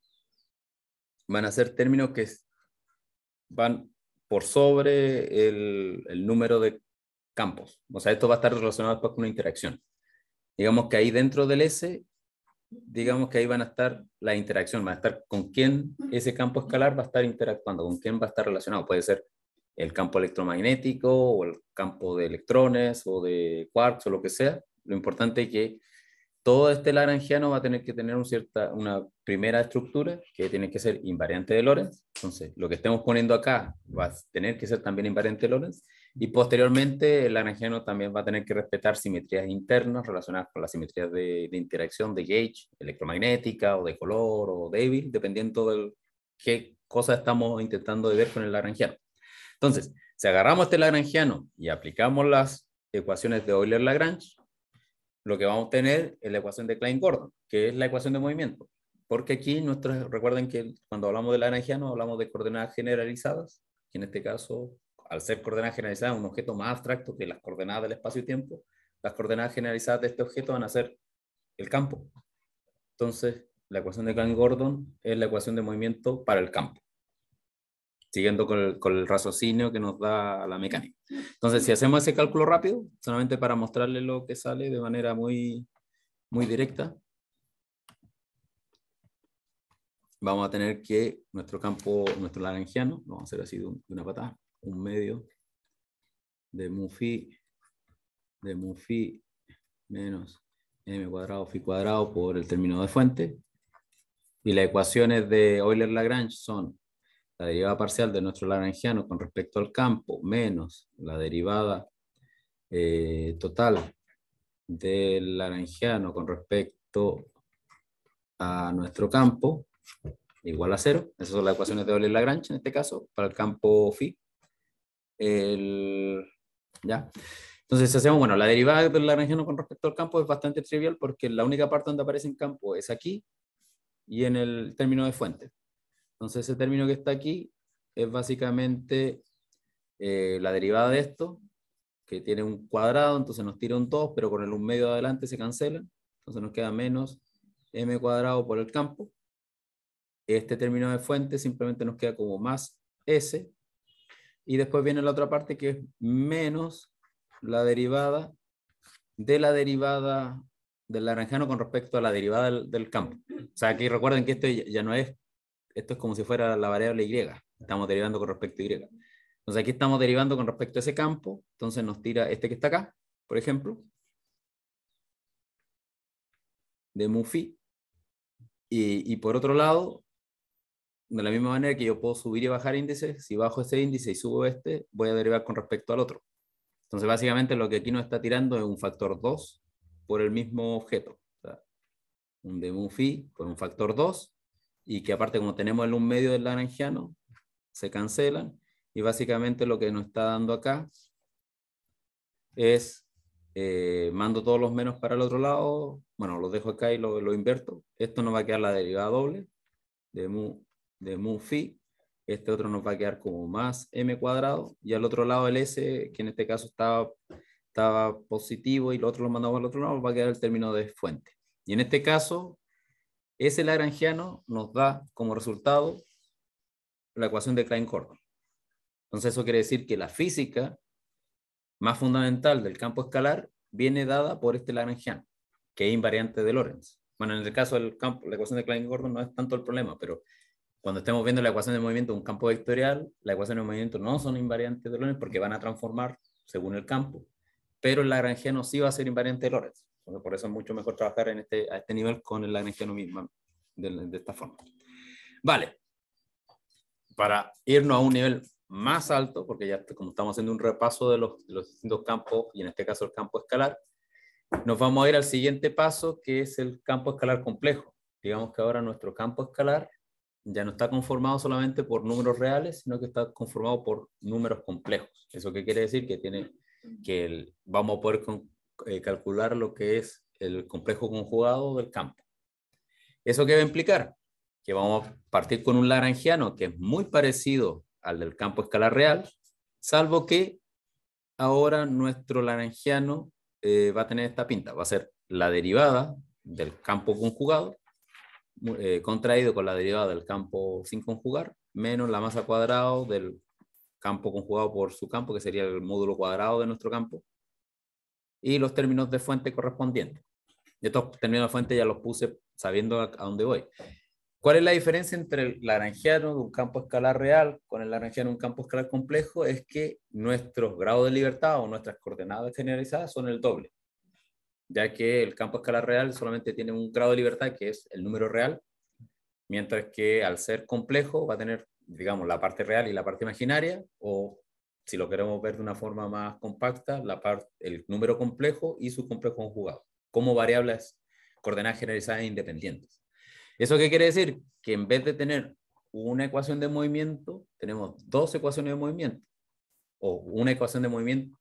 van a ser términos que van por sobre el, número de campos. O sea, esto va a estar relacionado con una interacción. Digamos que ahí dentro del S, digamos que ahí van a estar la interacción, va a estar con quién ese campo escalar va a estar interactuando, con quién va a estar relacionado. Puede ser el campo electromagnético o el campo de electrones o de quarks o lo que sea. Lo importante es que todo este lagrangiano va a tener que tener cierta, una primera estructura que tiene que ser invariante de Lorentz. Entonces, lo que estemos poniendo acá va a tener que ser también invariante de Lorentz. Y posteriormente, el lagrangiano también va a tener que respetar simetrías internas relacionadas con las simetrías de, interacción de gauge, electromagnética o de color o débil, dependiendo de qué cosa estamos intentando de ver con el lagrangiano. Entonces, si agarramos este lagrangiano y aplicamos las ecuaciones de Euler-Lagrange, lo que vamos a tener es la ecuación de Klein-Gordon, que es la ecuación de movimiento. Porque aquí, recuerden que cuando hablamos de lagrangiano, hablamos de coordenadas generalizadas, Y en este caso, al ser coordenadas generalizadas, un objeto más abstracto que las coordenadas del espacio tiempo, las coordenadas generalizadas de este objeto van a ser el campo. Entonces, la ecuación de Klein-Gordon es la ecuación de movimiento para el campo siguiendo con el, raciocinio que nos da la mecánica. Entonces, si hacemos ese cálculo rápido, solamente para mostrarle lo que sale de manera muy, muy directa, vamos a tener que nuestro campo, nuestro laranjiano, vamos a hacer así de, una patada, un medio de phi de phi menos m cuadrado phi cuadrado por el término de fuente. Y las ecuaciones de Euler-Lagrange son la derivada parcial de nuestro lagrangiano con respecto al campo menos la derivada eh, total del lagrangiano con respecto a nuestro campo igual a cero. Esas son las ecuaciones de Euler Lagrange en este caso, para el campo phi. ¿ya? Entonces hacemos, bueno, la derivada del lagrangiano con respecto al campo es bastante trivial porque la única parte donde aparece en campo es aquí y en el término de fuente. Entonces ese término que está aquí es básicamente eh, la derivada de esto, que tiene un cuadrado, entonces nos tira un 2, pero con el 1 medio adelante se cancela, entonces nos queda menos m cuadrado por el campo. Este término de fuente simplemente nos queda como más s, y después viene la otra parte que es menos la derivada de la derivada del laranjano con respecto a la derivada del, campo. O sea, aquí recuerden que esto ya no es esto es como si fuera la variable Y. Estamos derivando con respecto a Y. Entonces aquí estamos derivando con respecto a ese campo. Entonces nos tira este que está acá, por ejemplo. De Mufi. Y, por otro lado, de la misma manera que yo puedo subir y bajar índices, si bajo ese índice y subo este, voy a derivar con respecto al otro. Entonces, básicamente lo que aquí nos está tirando es un factor 2 por el mismo objeto. un de phi por un factor 2 y que aparte como tenemos el un medio del laranjiano. se cancelan y básicamente lo que nos está dando acá es, eh, mando todos los menos para el otro lado, bueno, lo dejo acá y lo, lo invierto, esto nos va a quedar la derivada doble de mu, de mu phi, este otro nos va a quedar como más m cuadrado y al otro lado el s, que en este caso estaba, estaba positivo y lo otro lo mandamos al otro lado, va a quedar el término de fuente. Y en este caso, ese lagrangiano nos da como resultado la ecuación de Klein-Gordon. Entonces eso quiere decir que la física más fundamental del campo escalar viene dada por este lagrangiano, que es invariante de Lorentz. Bueno, en el caso del campo, la ecuación de Klein-Gordon no es tanto el problema, pero cuando estemos viendo la ecuación de movimiento de un campo vectorial, la ecuación de movimiento no son invariantes de Lorentz porque van a transformar según el campo, pero el lagrangiano sí va a ser invariante de Lorentz por eso es mucho mejor trabajar en este, a este nivel con la energía misma, de, esta forma. Vale, para irnos a un nivel más alto, porque ya como estamos haciendo un repaso de los, de distintos campos, y en este caso el campo escalar, nos vamos a ir al siguiente paso, que es el campo escalar complejo. Digamos que ahora nuestro campo escalar ya no está conformado solamente por números reales, sino que está conformado por números complejos. ¿Eso qué quiere decir? Que, tiene, que el, vamos a poder con, eh, calcular lo que es el complejo conjugado del campo. ¿Eso qué va a implicar? Que vamos a partir con un laranjiano que es muy parecido al del campo escalar real, salvo que ahora nuestro laranjiano eh, va a tener esta pinta, va a ser la derivada del campo conjugado eh, contraído con la derivada del campo sin conjugar, menos la masa cuadrada del campo conjugado por su campo, que sería el módulo cuadrado de nuestro campo, y los términos de fuente correspondientes. y estos términos de fuente ya los puse sabiendo a, dónde voy. ¿Cuál es la diferencia entre el laranjeano de un campo escalar real con el laranjeano de un campo escalar complejo? Es que nuestros grados de libertad o nuestras coordenadas generalizadas son el doble, ya que el campo escalar real solamente tiene un grado de libertad que es el número real, mientras que al ser complejo va a tener, digamos, la parte real y la parte imaginaria o si lo queremos ver de una forma más compacta, la el número complejo y su complejo conjugado, como variables coordenadas generalizadas e independientes. ¿Eso qué quiere decir? Que en vez de tener una ecuación de movimiento, tenemos dos ecuaciones de movimiento, o una ecuación de movimiento,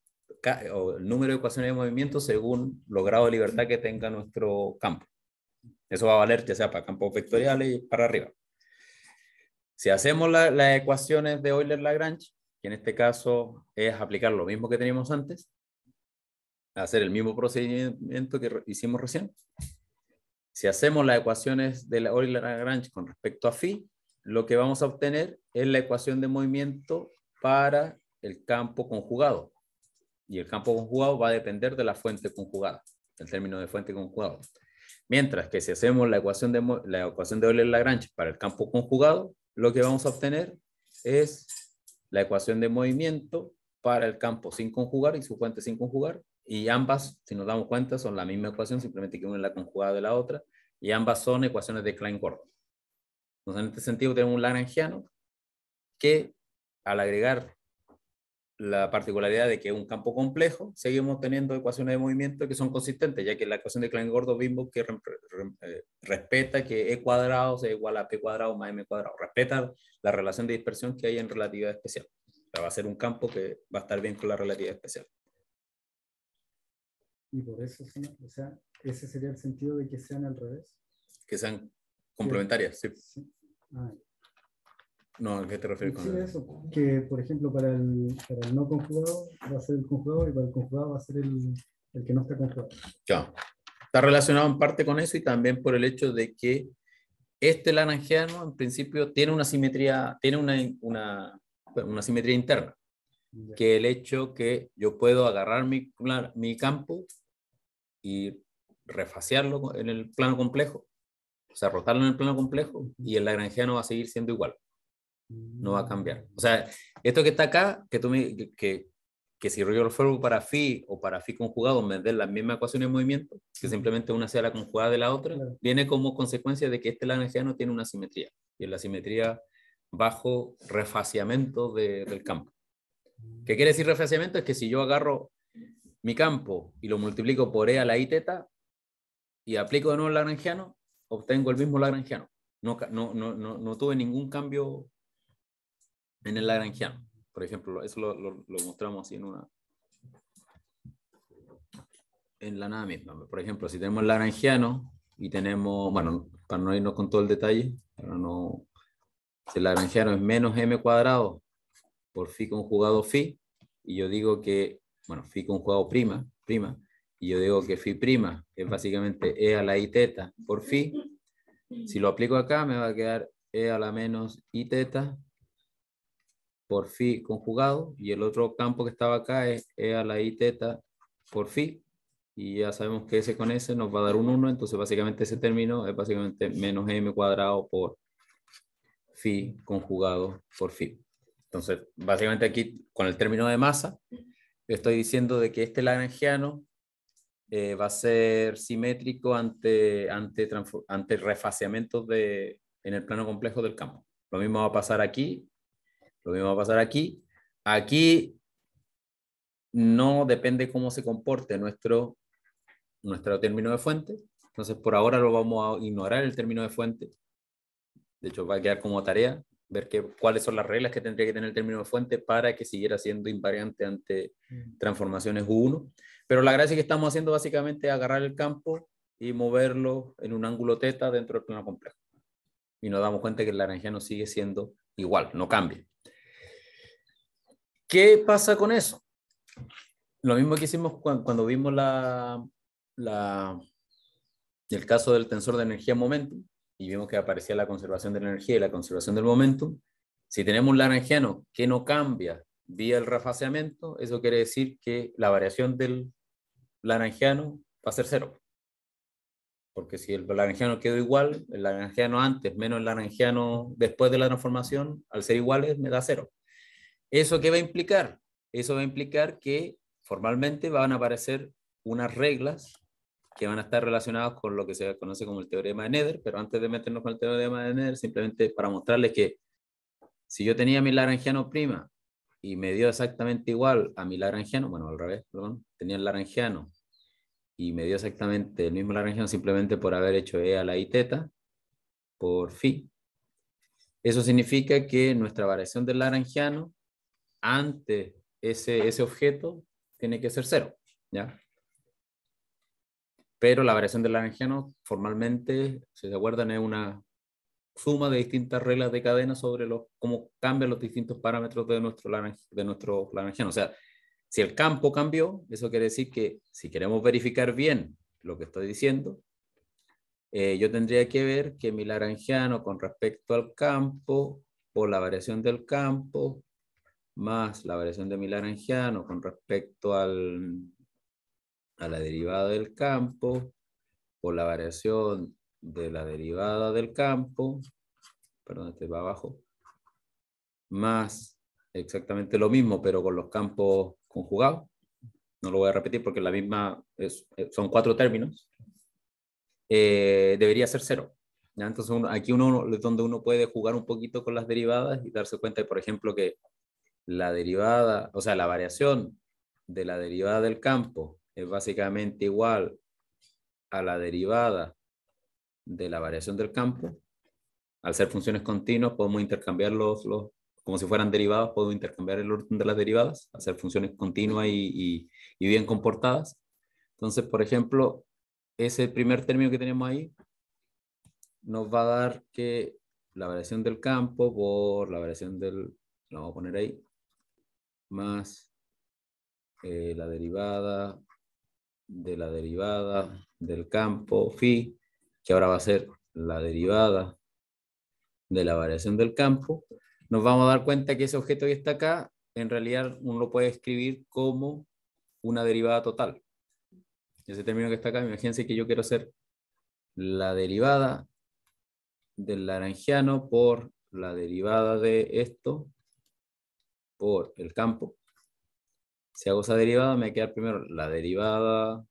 o el número de ecuaciones de movimiento según lo grado de libertad que tenga nuestro campo. Eso va a valer ya sea para campos vectoriales y para arriba. Si hacemos las ecuaciones de Euler-Lagrange, en este caso es aplicar lo mismo que teníamos antes, hacer el mismo procedimiento que hicimos recién. Si hacemos las ecuaciones de la Euler Lagrange con respecto a phi, lo que vamos a obtener es la ecuación de movimiento para el campo conjugado. Y el campo conjugado va a depender de la fuente conjugada, el término de fuente conjugado. Mientras que si hacemos la ecuación de la ecuación de Euler Lagrange para el campo conjugado, lo que vamos a obtener es la ecuación de movimiento para el campo sin conjugar y su fuente sin conjugar, y ambas, si nos damos cuenta, son la misma ecuación, simplemente que una es la conjugada de la otra, y ambas son ecuaciones de Klein-Gordon. Entonces, en este sentido, tenemos un lagrangiano que, al agregar la particularidad de que un campo complejo seguimos teniendo ecuaciones de movimiento que son consistentes, ya que la ecuación de Klein-Gordo-Bimbo que eh, respeta que E cuadrado sea igual a P cuadrado más M cuadrado, respeta la relación de dispersión que hay en relatividad especial. O sea, va a ser un campo que va a estar bien con la relatividad especial. Y por eso, o sea, ese sería el sentido de que sean al revés. Que sean complementarias, sí. Ah, no, ¿a qué te refieres con eso? Que, por ejemplo, para el, no conjugado va a ser el conjugado y para el conjugado va a ser el, que no está conjugado. ya Está relacionado en parte con eso y también por el hecho de que este laranjeano, en principio, tiene una simetría, tiene una, una, simetría interna. Que el hecho que yo puedo agarrar mi, mi campo y refaciarlo en el plano complejo, o sea, rotarlo en el plano complejo y el lagrangiano va a seguir siendo igual no va a cambiar. O sea, esto que está acá, que tú que, que si yo lo fuera para phi o para phi conjugado, me de la misma ecuación de movimiento, que simplemente una sea la conjugada de la otra, viene como consecuencia de que este lagrangiano tiene una simetría, y es la simetría bajo refaciamiento del campo. ¿Qué quiere decir refaciamiento? Es que si yo agarro mi campo y lo multiplico por E a la I teta y aplico de nuevo el lagrangiano, obtengo el mismo lagrangiano. No, no, no, no, no tuve ningún cambio en el Lagrangiano, por ejemplo. Eso lo, mostramos así en una... En la nada misma. Por ejemplo, si tenemos el Lagrangiano y tenemos, bueno, para no irnos con todo el detalle, pero no... Si el Lagrangiano es menos m cuadrado por phi conjugado fi, y yo digo que, bueno, phi conjugado prima, prima, y yo digo que fi prima es básicamente e a la i teta por fi, si lo aplico acá me va a quedar e a la menos i teta por phi conjugado y el otro campo que estaba acá es e a la i teta por phi y ya sabemos que ese con ese nos va a dar un 1, entonces básicamente ese término es básicamente menos m cuadrado por phi conjugado por phi. Entonces, básicamente aquí con el término de masa, estoy diciendo de que este lagrangiano eh, va a ser simétrico ante, ante, ante de, en el plano complejo del campo. Lo mismo va a pasar aquí lo mismo va a pasar aquí. Aquí no depende cómo se comporte nuestro, nuestro término de fuente. Entonces, por ahora lo vamos a ignorar el término de fuente. De hecho, va a quedar como tarea ver que, cuáles son las reglas que tendría que tener el término de fuente para que siguiera siendo invariante ante mm. transformaciones U1. Pero la gracia que estamos haciendo básicamente es agarrar el campo y moverlo en un ángulo teta dentro del plano complejo. Y nos damos cuenta que el no sigue siendo igual, no cambia. ¿Qué pasa con eso? Lo mismo que hicimos cuando vimos la, el caso del tensor de energía momento y vimos que aparecía la conservación de la energía y la conservación del momento. Si tenemos un laranjiano que no cambia vía el refaseamiento, eso quiere decir que la variación del laranjiano va a ser cero. Porque si el laranjiano quedó igual, el laranjiano antes menos el laranjiano después de la transformación, al ser iguales, me da cero. ¿Eso qué va a implicar? Eso va a implicar que formalmente van a aparecer unas reglas que van a estar relacionadas con lo que se conoce como el teorema de Nether, pero antes de meternos con el teorema de Nether, simplemente para mostrarles que si yo tenía mi laranjiano prima y me dio exactamente igual a mi laranjiano, bueno, al revés, perdón, tenía el laranjiano y me dio exactamente el mismo laranjiano simplemente por haber hecho E a la I teta, por phi. Eso significa que nuestra variación del laranjiano ante ese, objeto tiene que ser cero, ¿ya? Pero la variación del Lagrangiano formalmente, si se acuerdan, es una suma de distintas reglas de cadena sobre los, cómo cambian los distintos parámetros de nuestro, de nuestro O sea, si el campo cambió, eso quiere decir que si queremos verificar bien lo que estoy diciendo, eh, yo tendría que ver que mi Lagrangiano con respecto al campo o la variación del campo más la variación de Milarangiano con respecto al, a la derivada del campo, o la variación de la derivada del campo, perdón, este va abajo, más exactamente lo mismo, pero con los campos conjugados. No lo voy a repetir porque la misma eh, son cuatro términos. Eh, debería ser cero. Entonces aquí uno es donde uno puede jugar un poquito con las derivadas y darse cuenta, de, por ejemplo, que la derivada, o sea, la variación de la derivada del campo es básicamente igual a la derivada de la variación del campo. Al ser funciones continuas, podemos intercambiar los, como si fueran derivadas, podemos intercambiar el orden de las derivadas, hacer funciones continuas y, y bien comportadas. Entonces, por ejemplo, ese primer término que tenemos ahí nos va a dar que la variación del campo por la variación del, lo vamos a poner ahí, más eh, la derivada de la derivada del campo phi, que ahora va a ser la derivada de la variación del campo, nos vamos a dar cuenta que ese objeto que está acá, en realidad uno lo puede escribir como una derivada total. Ese término que está acá, imagínense que yo quiero hacer la derivada del laranjiano por la derivada de esto por el campo. Si hago esa derivada, me queda primero la derivada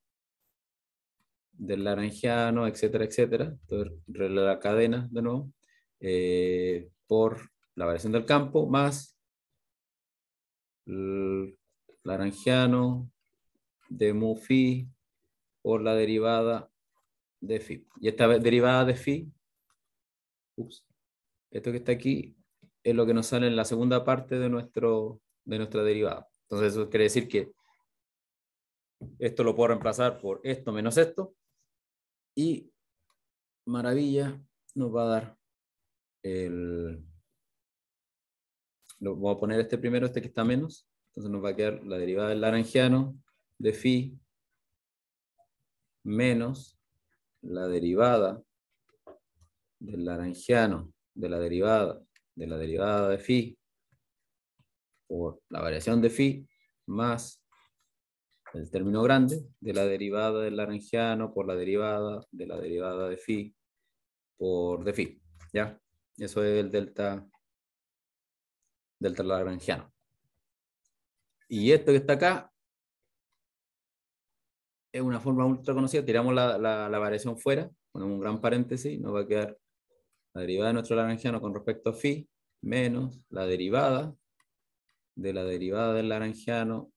del laranjiano, etcétera, etcétera. Entonces, la cadena de nuevo, eh, por la variación del campo, más el laranjiano de mu phi por la derivada de phi. Y esta derivada de phi, esto que está aquí es lo que nos sale en la segunda parte de, nuestro, de nuestra derivada. Entonces eso quiere decir que esto lo puedo reemplazar por esto menos esto y maravilla nos va a dar el... Lo, voy a poner este primero, este que está menos. Entonces nos va a quedar la derivada del laranjiano de phi menos la derivada del laranjiano de la derivada de la derivada de phi por la variación de phi más el término grande de la derivada del laranjiano por la derivada de la derivada de phi por de phi. ¿Ya? Eso es el delta, delta lagrangiano. Y esto que está acá es una forma ultra conocida. Tiramos la, la variación fuera, ponemos un gran paréntesis, nos va a quedar la derivada de nuestro laranjiano con respecto a phi, menos la derivada de la derivada del laranjiano,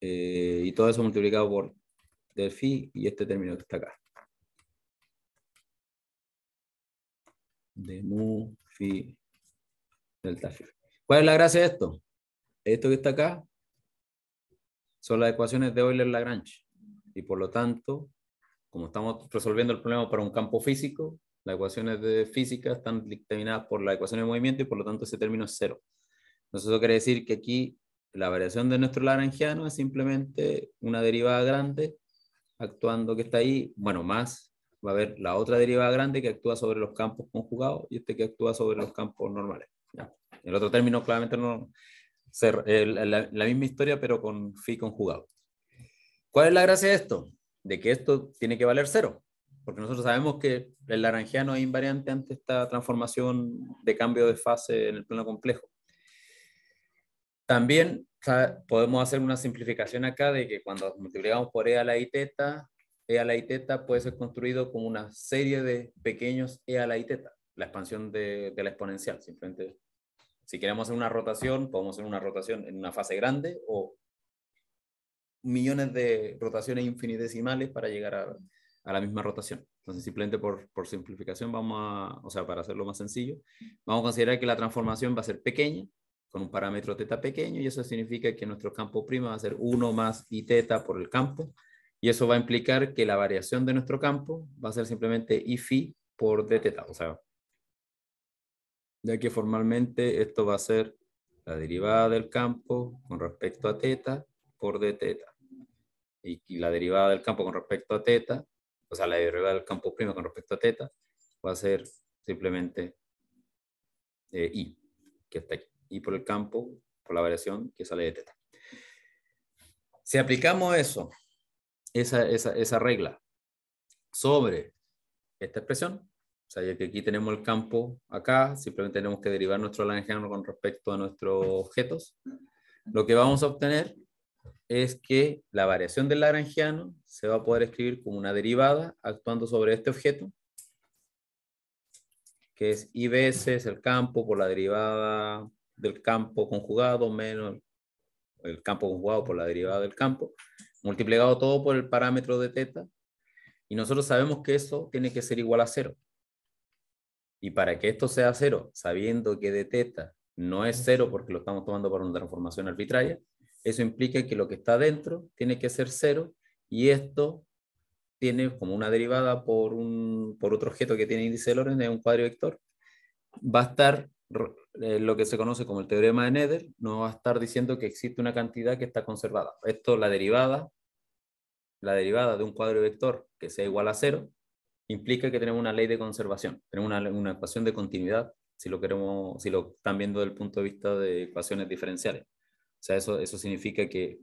eh, y todo eso multiplicado por del phi y este término que está acá. De mu phi delta phi. ¿Cuál es la gracia de esto? Esto que está acá son las ecuaciones de Euler-Lagrange. Y por lo tanto, como estamos resolviendo el problema para un campo físico, las ecuaciones de física están dictaminadas por la ecuación de movimiento y por lo tanto ese término es cero. Entonces eso quiere decir que aquí la variación de nuestro laranjiano es simplemente una derivada grande actuando que está ahí, bueno, más va a haber la otra derivada grande que actúa sobre los campos conjugados y este que actúa sobre los campos normales. El otro término claramente no... ser eh, la, la misma historia pero con phi conjugado. ¿Cuál es la gracia de esto? de que esto tiene que valer cero, porque nosotros sabemos que el laranjiano es invariante ante esta transformación de cambio de fase en el plano complejo. También podemos hacer una simplificación acá de que cuando multiplicamos por E a la I teta, E a la I teta puede ser construido como una serie de pequeños E a la I teta, la expansión de, de la exponencial. Simplemente, si queremos hacer una rotación, podemos hacer una rotación en una fase grande o millones de rotaciones infinitesimales para llegar a, la misma rotación. Entonces, simplemente por, simplificación, vamos a, o sea, para hacerlo más sencillo, vamos a considerar que la transformación va a ser pequeña, con un parámetro teta pequeño, y eso significa que nuestro campo prima va a ser 1 más i teta por el campo, y eso va a implicar que la variación de nuestro campo va a ser simplemente i phi por d teta, o sea, ya que formalmente esto va a ser la derivada del campo con respecto a teta por d teta y, la derivada del campo con respecto a teta, o sea, la derivada del campo primo con respecto a teta, va a ser simplemente eh, I, que está aquí. I por el campo, por la variación que sale de teta. Si aplicamos eso, esa, esa, regla, sobre esta expresión, o sea, ya que aquí tenemos el campo acá, simplemente tenemos que derivar nuestro Langeano con respecto a nuestros objetos, lo que vamos a obtener es que la variación del lagrangiano se va a poder escribir como una derivada actuando sobre este objeto, que es I veces el campo por la derivada del campo conjugado menos el campo conjugado por la derivada del campo, multiplicado todo por el parámetro de teta, y nosotros sabemos que eso tiene que ser igual a cero. Y para que esto sea cero, sabiendo que de teta no es cero porque lo estamos tomando para una transformación arbitraria, eso implica que lo que está dentro tiene que ser cero y esto tiene como una derivada por, otro objeto que tiene índice de Lorentz, es un cuadro vector, va a estar eh, lo que se conoce como el teorema de Nether, no va a estar diciendo que existe una cantidad que está conservada. Esto, la derivada, la derivada de un cuadro vector que sea igual a cero, implica que tenemos una ley de conservación, tenemos una, una ecuación de continuidad, si lo queremos, si lo están viendo desde el punto de vista de ecuaciones diferenciales. O sea, eso, eso significa que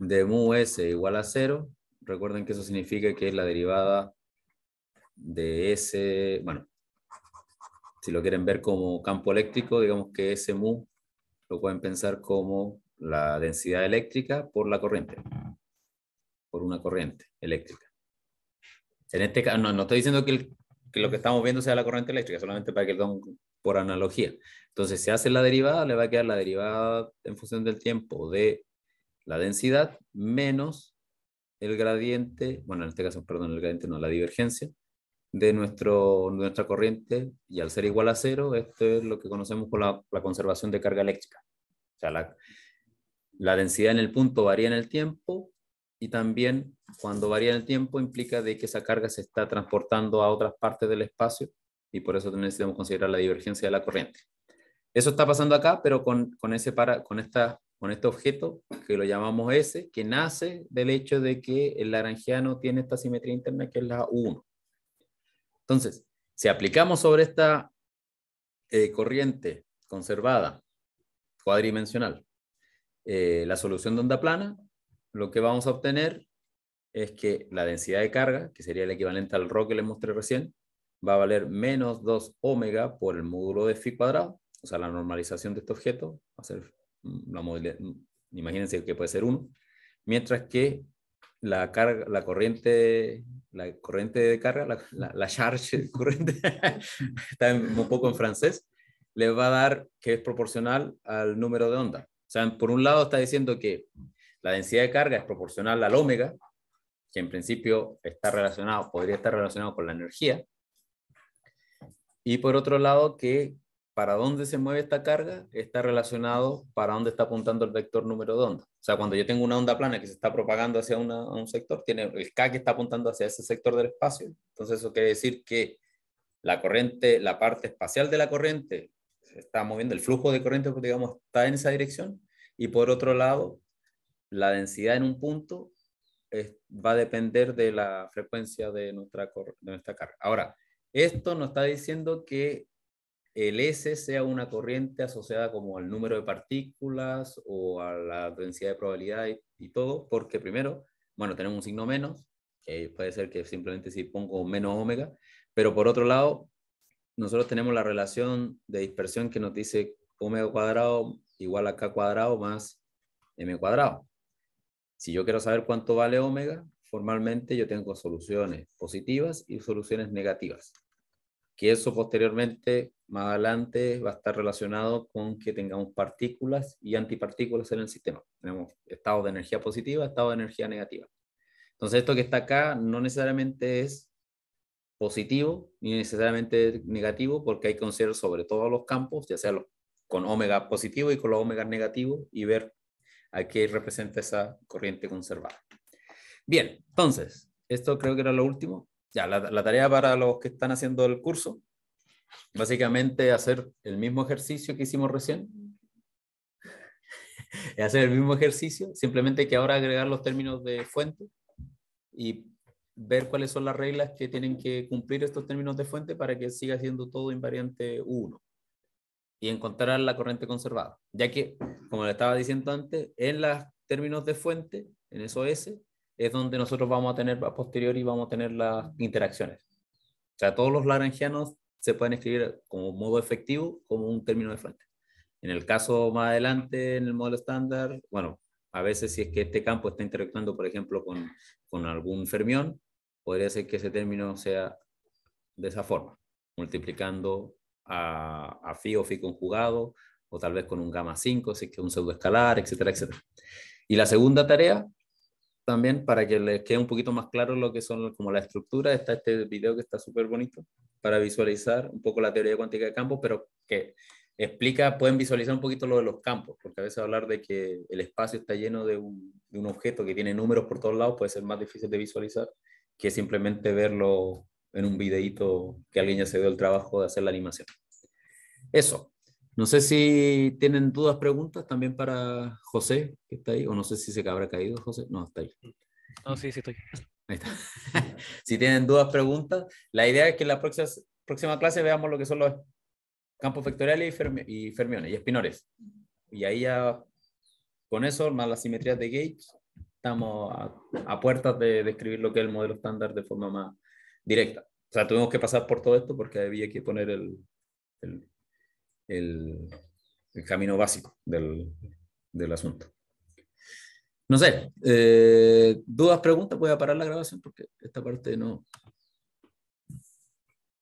de mu s igual a cero, recuerden que eso significa que es la derivada de S, bueno, si lo quieren ver como campo eléctrico, digamos que S mu lo pueden pensar como la densidad eléctrica por la corriente, por una corriente eléctrica. En este caso, no, no estoy diciendo que, lo que estamos viendo sea la corriente eléctrica, solamente para que por analogía. Entonces, si hace la derivada, le va a quedar la derivada en función del tiempo de la densidad menos el gradiente, bueno, en este caso, perdón, el gradiente no, la divergencia de nuestro, nuestra corriente y al ser igual a cero, esto es lo que conocemos por la, conservación de carga eléctrica. O sea, la, la densidad en el punto varía en el tiempo y también cuando varía en el tiempo implica de que esa carga se está transportando a otras partes del espacio y por eso necesitamos considerar la divergencia de la corriente. Eso está pasando acá, pero con, ese para, con, esta, con este objeto que lo llamamos S, que nace del hecho de que el laranjiano tiene esta simetría interna que es la 1. Entonces, si aplicamos sobre esta eh, corriente conservada cuadridimensional eh, la solución de onda plana, lo que vamos a obtener es que la densidad de carga, que sería el equivalente al ro que les mostré recién, va a valer menos 2 omega por el módulo de phi cuadrado, o sea, la normalización de este objeto va a ser mm, la mm, imagínense que puede ser 1, mientras que la carga, la corriente, la corriente de carga, la, la, la charge (laughs) corriente, (laughs) está un poco en francés, le va a dar que es proporcional al número de onda. O sea, por un lado está diciendo que la densidad de carga es proporcional al omega, que en principio está relacionado, podría estar relacionado con la energía, y por otro lado, que para dónde se mueve esta carga está relacionado para dónde está apuntando el vector número de onda. O sea, cuando yo tengo una onda plana que se está propagando hacia un sector, tiene el K que está apuntando hacia ese sector del espacio. Entonces eso quiere decir que la corriente, la parte espacial de la corriente, se está moviendo, el flujo de corriente, digamos, está en esa dirección. Y por otro lado, la densidad en un punto va a depender de la frecuencia de nuestra, de nuestra carga. Ahora, esto nos está diciendo que el S sea una corriente asociada como al número de partículas o a la densidad de probabilidad y, todo, porque primero, bueno, tenemos un signo menos, que puede ser que simplemente si pongo menos omega, pero por otro lado, nosotros tenemos la relación de dispersión que nos dice omega cuadrado igual a k cuadrado más m cuadrado. Si yo quiero saber cuánto vale omega, formalmente yo tengo soluciones positivas y soluciones negativas que eso posteriormente, más adelante, va a estar relacionado con que tengamos partículas y antipartículas en el sistema. Tenemos estado de energía positiva, estado de energía negativa. Entonces, esto que está acá no necesariamente es positivo ni necesariamente negativo, porque hay que considerar sobre todos los campos, ya sea con omega positivo y con los omega negativos, y ver a qué representa esa corriente conservada. Bien, entonces, esto creo que era lo último ya, la, tarea para los que están haciendo el curso, básicamente hacer el mismo ejercicio que hicimos recién. (laughs) hacer el mismo ejercicio, simplemente que ahora agregar los términos de fuente y ver cuáles son las reglas que tienen que cumplir estos términos de fuente para que siga siendo todo invariante 1 y encontrar la corriente conservada, ya que, como le estaba diciendo antes, en los términos de fuente, en eso S, es donde nosotros vamos a tener a posteriori vamos a tener las interacciones. O sea, todos los laranjianos se pueden escribir como modo efectivo, como un término de frente. En el caso más adelante, en el modelo estándar, bueno, a veces si es que este campo está interactuando, por ejemplo, con, algún fermión, podría ser que ese término sea de esa forma, multiplicando a, a phi o phi conjugado, o tal vez con un gamma 5, si que es un pseudoescalar, etcétera, etcétera. Y la segunda tarea también para que les quede un poquito más claro lo que son como la estructura. Está este video que está súper bonito para visualizar un poco la teoría cuántica de campo pero que explica, pueden visualizar un poquito lo de los campos, porque a veces hablar de que el espacio está lleno de un, objeto que tiene números por todos lados puede ser más difícil de visualizar que simplemente verlo en un videíto que alguien ya se dio el trabajo de hacer la animación. Eso, no sé si tienen dudas, preguntas también para José, que está ahí, o no sé si se habrá caído José. No, está ahí. No, sí, sí estoy. Ahí está. (laughs) si tienen dudas, preguntas, la idea es que en la próxima, próxima clase veamos lo que son los campos vectoriales y, fermiones y espinores. Y ahí ya, con eso, más las simetrías de Gates, estamos a, puertas de describir lo que es el modelo estándar de forma más directa. O sea, tuvimos que pasar por todo esto porque había que poner el el, camino básico del, asunto. No sé, eh, dudas, preguntas, voy a parar la grabación porque esta parte no,